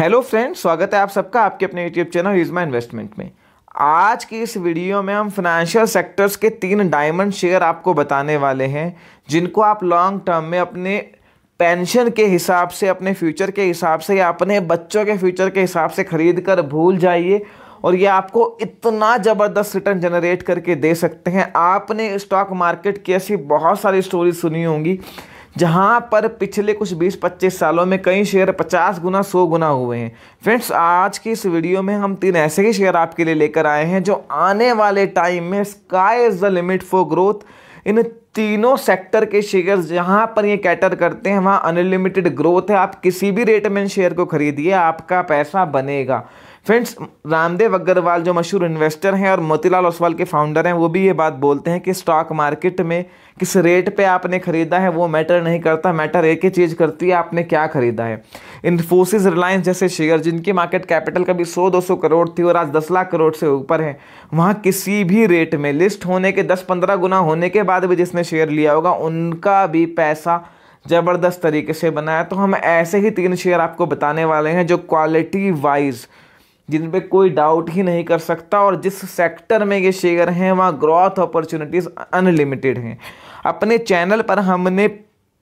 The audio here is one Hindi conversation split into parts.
हेलो फ्रेंड्स स्वागत है आप सबका आपके अपने यूट्यूब चैनल इजमा इन्वेस्टमेंट में आज की इस वीडियो में हम फाइनेंशियल सेक्टर्स के तीन डायमंड शेयर आपको बताने वाले हैं जिनको आप लॉन्ग टर्म में अपने पेंशन के हिसाब से अपने फ्यूचर के हिसाब से या अपने बच्चों के फ्यूचर के हिसाब से खरीद कर भूल जाइए और ये आपको इतना ज़बरदस्त रिटर्न जनरेट करके दे सकते हैं आपने स्टॉक मार्केट की ऐसी बहुत सारी स्टोरी सुनी होंगी जहां पर पिछले कुछ 20-25 सालों में कई शेयर 50 गुना 100 गुना हुए हैं फ्रेंड्स आज की इस वीडियो में हम तीन ऐसे ही शेयर आपके लिए लेकर आए हैं जो आने वाले टाइम में sky is the limit for growth इन तीनों सेक्टर के शेयर्स जहां पर ये कैटर करते हैं वहाँ अनलिमिटेड ग्रोथ है आप किसी भी रेट में शेयर को खरीदिए आपका पैसा बनेगा फ्रेंड्स रामदेव अग्रवाल जो मशहूर इन्वेस्टर हैं और मोतीलाल ओसवाल के फाउंडर हैं वो भी ये बात बोलते हैं कि स्टॉक मार्केट में किस रेट पे आपने ख़रीदा है वो मैटर नहीं करता मैटर एक ही चीज़ करती है आपने क्या ख़रीदा है इन्फोसिस रिलायंस जैसे शेयर जिनकी मार्केट कैपिटल कभी सौ दो सौ करोड़ थी और आज दस लाख करोड़ से ऊपर है वहाँ किसी भी रेट में लिस्ट होने के दस पंद्रह गुना होने के बाद भी जिसने शेयर लिया होगा उनका भी पैसा ज़बरदस्त तरीके से बनाया तो हम ऐसे ही तीन शेयर आपको बताने वाले हैं जो क्वालिटी वाइज़ जिन पे कोई डाउट ही नहीं कर सकता और जिस सेक्टर में ये शेयर हैं वहाँ ग्रोथ अपॉर्चुनिटीज़ अनलिमिटेड हैं अपने चैनल पर हमने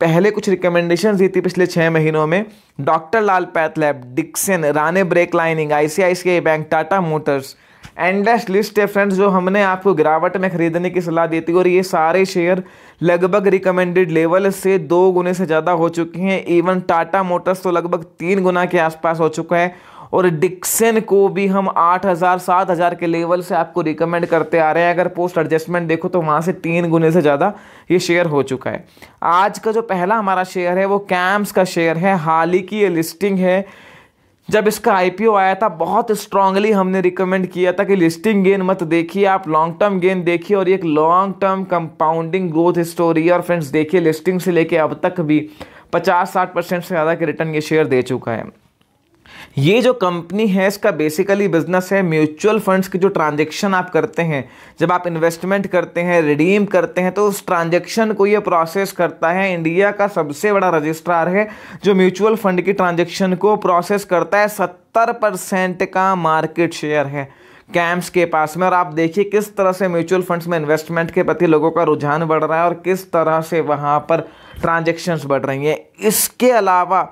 पहले कुछ रिकमेंडेशन दी थी पिछले छः महीनों में doctor Lal pathlab Dixon Rane brake lining ICICI bank Tata motors एंडस लिस्ट है फ्रेंड्स जो हमने आपको गिरावट में खरीदने की सलाह दी थी और ये सारे शेयर लगभग रिकमेंडेड लेवल से दो गुने से ज़्यादा हो चुके हैं इवन टाटा मोटर्स तो लगभग तीन गुना के आसपास हो चुका है और डिक्सन को भी हम 8000 7000 के लेवल से आपको रिकमेंड करते आ रहे हैं अगर पोस्ट एडजस्टमेंट देखो तो वहाँ से तीन गुने से ज़्यादा ये शेयर हो चुका है आज का जो पहला हमारा शेयर है वो कैम्स का शेयर है हाल ही की ये लिस्टिंग है जब इसका आईपीओ आया था बहुत स्ट्रांगली हमने रिकमेंड किया था कि लिस्टिंग गेन मत देखिए आप लॉन्ग टर्म गेन देखिए और एक long term compounding growth story है और फ्रेंड्स देखिए लिस्टिंग से लेके अब तक भी पचास साठ परसेंट से ज़्यादा के रिटर्न ये शेयर दे चुका है ये जो कंपनी है इसका बेसिकली बिजनेस है म्यूचुअल फंड्स की जो ट्रांजेक्शन आप करते हैं जब आप इन्वेस्टमेंट करते हैं रिडीम करते हैं तो उस ट्रांजेक्शन को ये प्रोसेस करता है इंडिया का सबसे बड़ा रजिस्ट्रार है जो म्यूचुअल फंड की ट्रांजेक्शन को प्रोसेस करता है सत्तर परसेंट का मार्केट शेयर है कैम्प्स के पास में और आप देखिए किस तरह से म्यूचुअल फंड्स में इन्वेस्टमेंट के प्रति लोगों का रुझान बढ़ रहा है और किस तरह से वहाँ पर ट्रांजेक्शन्स बढ़ रही हैं इसके अलावा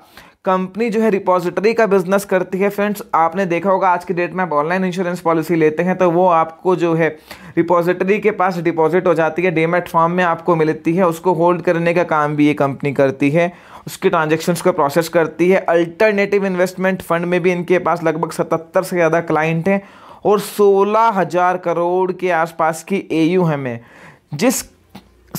कंपनी जो है रिपोजिटरी का बिजनेस करती है फ्रेंड्स आपने देखा होगा आज की डेट में आप ऑनलाइन इंश्योरेंस पॉलिसी लेते हैं तो वो आपको जो है रिपोजिटरी के पास डिपॉजिट हो जाती है डीमेट फॉर्म में आपको मिलती है उसको होल्ड करने का काम भी ये कंपनी करती है उसकी ट्रांजेक्शन्स को प्रोसेस करती है अल्टरनेटिव इन्वेस्टमेंट फंड में भी इनके पास लगभग सतहत्तर से ज़्यादा क्लाइंट हैं और सोलह हज़ार करोड़ के आसपास की ए यू हमें जिस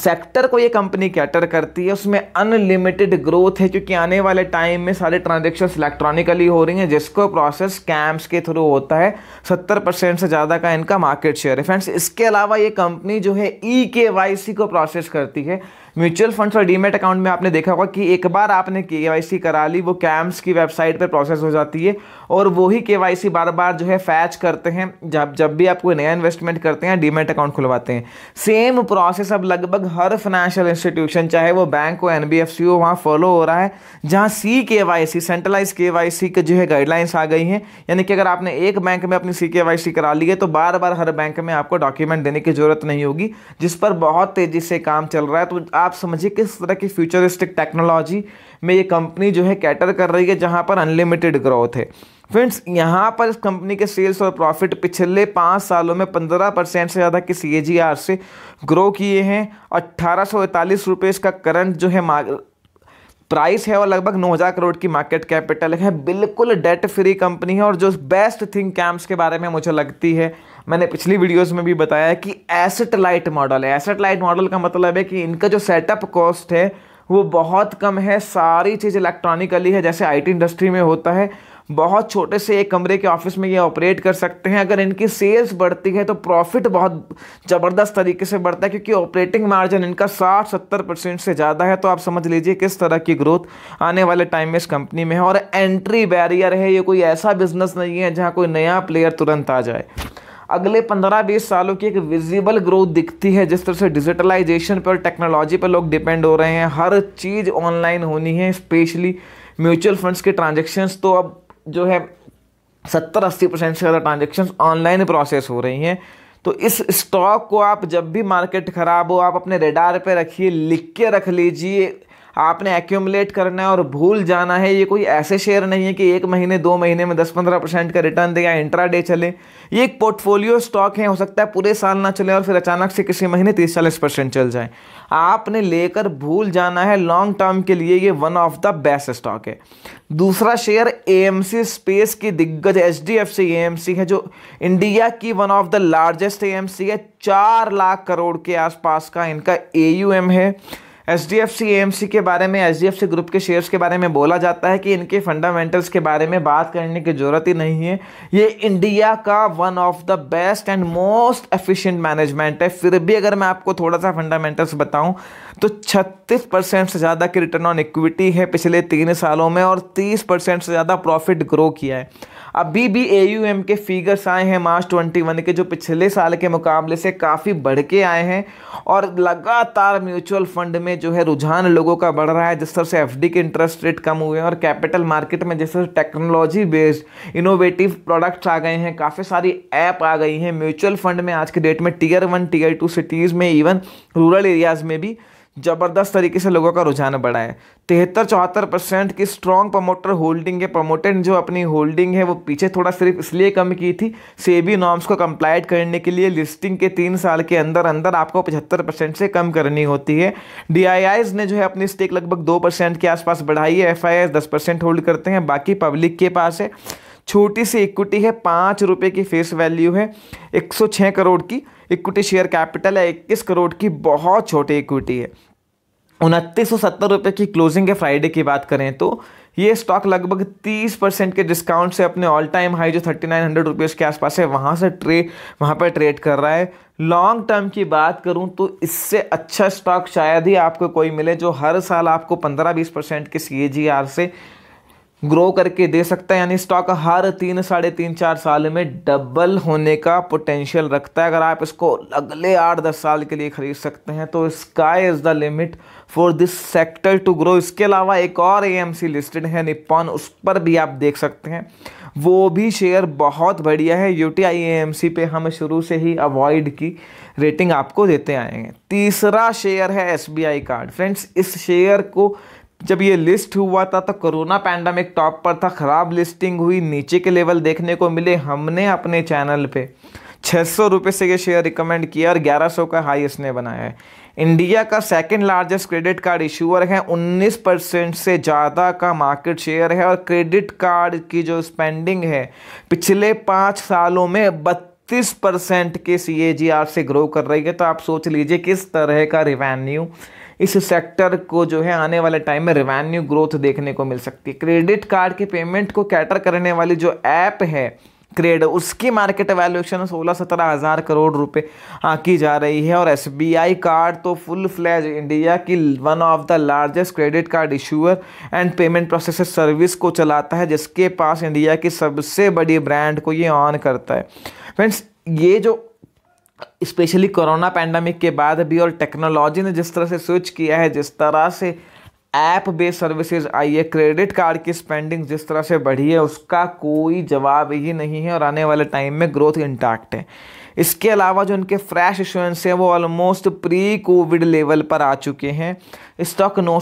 सेक्टर को ये कंपनी कैटर करती है उसमें अनलिमिटेड ग्रोथ है क्योंकि आने वाले टाइम में सारे ट्रांजेक्शन इलेक्ट्रॉनिकली हो रही हैं जिसको प्रोसेस स्कैम्स के थ्रू होता है 70 परसेंट से ज़्यादा का इनका मार्केट शेयर है फ्रेंड्स इसके अलावा ये कंपनी जो है ई के वाई सी को प्रोसेस करती है म्यूचुअल फंड्स और डीमेट अकाउंट में आपने देखा होगा कि एक बार आपने के करा ली वो कैम्स की वेबसाइट पर प्रोसेस हो जाती है और वही के बार बार जो है फैच करते हैं जब जब भी आप कोई नया इन्वेस्टमेंट करते हैं डीमेट अकाउंट खुलवाते हैं सेम प्रोसेस अब लगभग हर फाइनेंशियल इंस्टीट्यूशन चाहे वो बैंक हो एन हो वहाँ फॉलो हो रहा है जहाँ C K Y C centralize K Y C के जो है गाइडलाइंस आ गई हैं यानी कि अगर आपने एक बैंक में अपनी सी के वाई सी करा ली है तो बार बार हर बैंक में आपको डॉक्यूमेंट देने की जरूरत नहीं होगी जिस पर बहुत तेज़ी से काम चल रहा है तो आप आप समझिए किस तरह की फ्यूचरिस्टिक टेक्नोलॉजी में ये कंपनी जो है कैटर कर रही है जहाँ पर अनलिमिटेड ग्रोथ है फ्रेंड्स यहाँ पर इस कंपनी के सेल्स और प्रॉफिट पिछले पाँच सालों में पंद्रह परसेंट से ज़्यादा की सी से ग्रो किए हैं अट्ठारह सौ का करंट जो है मार्ग प्राइस है और लगभग नौ हज़ार करोड़ की मार्केट कैपिटल है बिल्कुल डेट फ्री कंपनी है और जो बेस्ट थिंग कैम्प्स के बारे में मुझे लगती है मैंने पिछली वीडियोस में भी बताया कि एसेट लाइट मॉडल है एसेट लाइट मॉडल का मतलब है कि इनका जो सेटअप कॉस्ट है वो बहुत कम है सारी चीज़ इलेक्ट्रॉनिकली है जैसे आईटी इंडस्ट्री में होता है बहुत छोटे से एक कमरे के ऑफिस में ये ऑपरेट कर सकते हैं अगर इनकी सेल्स बढ़ती है तो प्रॉफिट बहुत ज़बरदस्त तरीके से बढ़ता है क्योंकि ऑपरेटिंग मार्जिन इनका 60-70 परसेंट से ज़्यादा है तो आप समझ लीजिए किस तरह की ग्रोथ आने वाले टाइम में इस कंपनी में है और एंट्री बैरियर है ये कोई ऐसा बिजनेस नहीं है जहाँ कोई नया प्लेयर तुरंत आ जाए अगले पंद्रह बीस सालों की एक विजिबल ग्रोथ दिखती है जिस तरह से डिजिटलाइजेशन पर टेक्नोलॉजी पर लोग डिपेंड हो रहे हैं हर चीज़ ऑनलाइन होनी है स्पेशली म्यूचुअल फंड्स के ट्रांजेक्शन्स तो अब जो है सत्तर अस्सी परसेंट से ज़्यादा ट्रांजेक्शन ऑनलाइन प्रोसेस हो रही हैं तो इस स्टॉक को आप जब भी मार्केट ख़राब हो आप अपने रेडार पे रखिए लिख के रख लीजिए आपने एक्यूमलेट करना है और भूल जाना है ये कोई ऐसे शेयर नहीं है कि एक महीने दो महीने में दस पंद्रह परसेंट का रिटर्न दे या इंट्रा डे चले ये एक पोर्टफोलियो स्टॉक है हो सकता है पूरे साल ना चले और फिर अचानक से किसी महीने तीस चालीस परसेंट चल जाए आपने लेकर भूल जाना है लॉन्ग टर्म के लिए ये one of the best stock है दूसरा शेयर ए स्पेस की दिग्गज H D F C A है जो इंडिया की one of the largest A है चार लाख करोड़ के आसपास का इनका ए है H D F C M C के बारे में H D F C group के शेयर्स के बारे में बोला जाता है कि इनके फंडामेंटल्स के बारे में बात करने की ज़रूरत ही नहीं है ये इंडिया का one of the best and most efficient management है फिर भी अगर मैं आपको थोड़ा सा फंडामेंटल्स बताऊं तो 36 परसेंट से ज़्यादा की रिटर्न ऑन इक्विटी है पिछले तीन सालों में और 30 परसेंट से ज़्यादा प्रॉफिट ग्रो किया है अभी भी ए के फिगर्स आए हैं मार्च 21 के जो पिछले साल के मुकाबले से काफ़ी बढ़ के आए हैं और लगातार म्यूचुअल फंड में जो है रुझान लोगों का बढ़ रहा है जिस तरह से एफ के इंटरेस्ट रेट कम हुए हैं और कैपिटल मार्केट में जैसे टेक्नोलॉजी बेस्ड इनोवेटिव प्रोडक्ट्स आ गए हैं काफ़ी सारी ऐप आ गई हैं म्यूचुअल फंड में आज के डेट में tier one tier two cities में इवन रूरल एरियाज़ में भी ज़बरदस्त तरीके से लोगों का रुझान बढ़ा है तिहत्तर चौहत्तर परसेंट की स्ट्रॉन्ग प्रमोटर होल्डिंग है प्रमोटर जो अपनी होल्डिंग है वो पीछे थोड़ा सिर्फ इसलिए कम की थी सेबी नॉर्म्स को कंप्लाइट करने के लिए लिस्टिंग के तीन साल के अंदर अंदर आपको पचहत्तर परसेंट से कम करनी होती है डी ने जो है अपनी स्टेक लगभग दो परसेंट के आसपास बढ़ाई है एफ दस परसेंट होल्ड करते हैं बाकी पब्लिक के पास है छोटी सी इक्विटी है पाँच रुपये की फेस वैल्यू है 106 करोड़ की इक्विटी शेयर कैपिटल है इक्कीस करोड़ की बहुत छोटी इक्विटी है उनतीस सौ सत्तर रुपये की क्लोजिंग है फ्राइडे की बात करें तो ये स्टॉक लगभग 30 परसेंट के डिस्काउंट से अपने ऑल टाइम हाई जो थर्टी नाइन हंड्रेड रुपीज़ के आसपास है वहाँ से ट्रेड वहाँ पर ट्रेड कर रहा है लॉन्ग टर्म की बात करूँ तो इससे अच्छा स्टॉक शायद ही आपको कोई मिले जो हर साल आपको पंद्रह बीस परसेंट के सी से ग्रो करके दे सकता है यानी स्टॉक हर तीन साढ़े तीन चार साल में डबल होने का पोटेंशियल रखता है अगर आप इसको अगले आठ दस साल के लिए खरीद सकते हैं तो sky is the limit for this sector to grow इसके अलावा एक और सी लिस्टेड है निप्पॉन उस पर भी आप देख सकते हैं वो भी शेयर बहुत बढ़िया है U T I M C पे हम शुरू से ही अवॉइड की रेटिंग आपको देते आएंगे तीसरा शेयर है S B I card friends इस शेयर को जब ये लिस्ट हुआ था तो कोरोना पैंडमिक टॉप पर था ख़राब लिस्टिंग हुई नीचे के लेवल देखने को मिले हमने अपने चैनल पे छः सौ रुपये से ये शेयर रिकमेंड किया और ग्यारह सौ का हाई इसने बनाया है इंडिया का second largest credit card issuer है 19 परसेंट से ज़्यादा का मार्केट शेयर है और क्रेडिट कार्ड की जो स्पेंडिंग है पिछले पाँच सालों में बत्तीस परसेंट के सी से ग्रो कर रही है तो आप सोच लीजिए किस तरह का रिवेन्यू इस सेक्टर को जो है आने वाले टाइम में रेवेन्यू ग्रोथ देखने को मिल सकती है क्रेडिट कार्ड के पेमेंट को कैटर करने वाली जो ऐप है क्रेड उसकी मार्केट वैल्यूएशन सोलह सत्रह हज़ार करोड़ रुपए हाँ, की जा रही है और एसबीआई कार्ड तो फुल फ्लैज इंडिया की one of the largest credit card issuer and payment processor service को चलाता है जिसके पास इंडिया की सबसे बड़ी ब्रांड को ये ऑन करता है फ्रेंड्स ये जो स्पेशली कोरोना पैंडमिक के बाद भी और टेक्नोलॉजी ने जिस तरह से स्विच किया है जिस तरह से ऐप बेस्ड सर्विसेज आई है क्रेडिट कार्ड की स्पेंडिंग जिस तरह से बढ़ी है उसका कोई जवाब ही नहीं है और आने वाले टाइम में ग्रोथ इंटैक्ट है इसके अलावा जो उनके फ्रेश इशुएंस हैं वो ऑलमोस्ट प्री कोविड लेवल पर आ चुके हैं स्टॉक नौ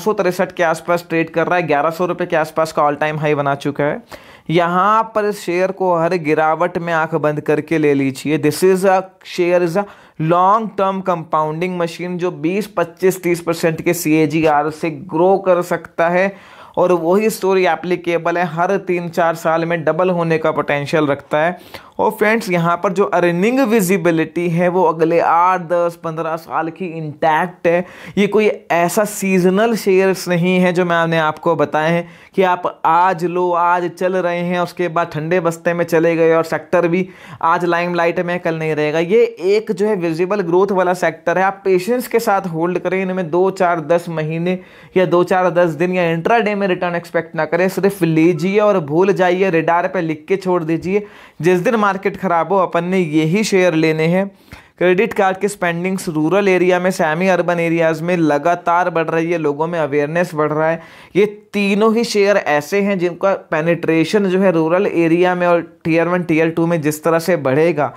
के आसपास ट्रेड कर रहा है ग्यारह सौ के आसपास का ऑल टाइम हाई बना चुका है यहाँ पर शेयर को हर गिरावट में आंख बंद करके ले लीजिए this is a share is a long term compounding machine जो 20 25 30 परसेंट के सी से ग्रो कर सकता है और वही स्टोरी एप्लीकेबल है हर तीन चार साल में डबल होने का पोटेंशियल रखता है और फ्रेंड्स यहाँ पर जो अर्निंग विजिबिलिटी है वो अगले आठ दस पंद्रह साल की इंटैक्ट है ये कोई ऐसा सीजनल शेयर्स नहीं है जो मैंने आपको बताए हैं कि आप आज लो आज चल रहे हैं उसके बाद ठंडे बस्ते में चले गए और सेक्टर भी आज लाइम लाइट में कल नहीं रहेगा ये एक जो है विजिबल ग्रोथ वाला सेक्टर है आप पेशेंस के साथ होल्ड करें इनमें दो चार दस महीने या दो चार दस दिन या इंट्रा में में रिटर्न एक्सपेक्ट ना करें सिर्फ लीजिए और भूल जाइए रिडार पे लिख के छोड़ दीजिए जिस दिन मार्केट ख़राब हो अपन ने यही शेयर लेने हैं क्रेडिट कार्ड की स्पेंडिंग्स रूरल एरिया में सेमी अर्बन एरियाज़ में लगातार बढ़ रही है लोगों में अवेयरनेस बढ़ रहा है ये तीनों ही शेयर ऐसे हैं जिनका पेनिट्रेशन जो है रूरल एरिया में और टीयर वन टीयर टू में जिस तरह से बढ़ेगा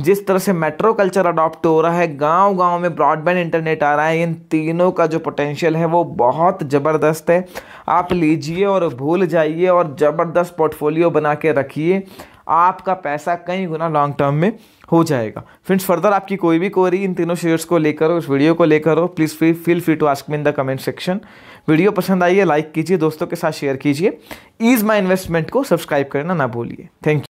जिस तरह से मेट्रो कल्चर अडॉप्ट हो रहा है गांव गांव में ब्रॉडबैंड इंटरनेट आ रहा है इन तीनों का जो पोटेंशियल है वो बहुत ज़बरदस्त है आप लीजिए और भूल जाइए और ज़बरदस्त पोर्टफोलियो बना के रखिए आपका पैसा कई गुना लॉन्ग टर्म में हो जाएगा फ्रेंड्स फर्दर आपकी कोई भी क्वेरी इन तीनों शेयर्स को लेकर हो इस वीडियो को लेकर हो please free feel free to ask me in the comment section video पसंद आई है लाइक कीजिए दोस्तों के साथ शेयर कीजिए ईज माई इन्वेस्टमेंट को सब्सक्राइब करना ना भूलिए थैंक यू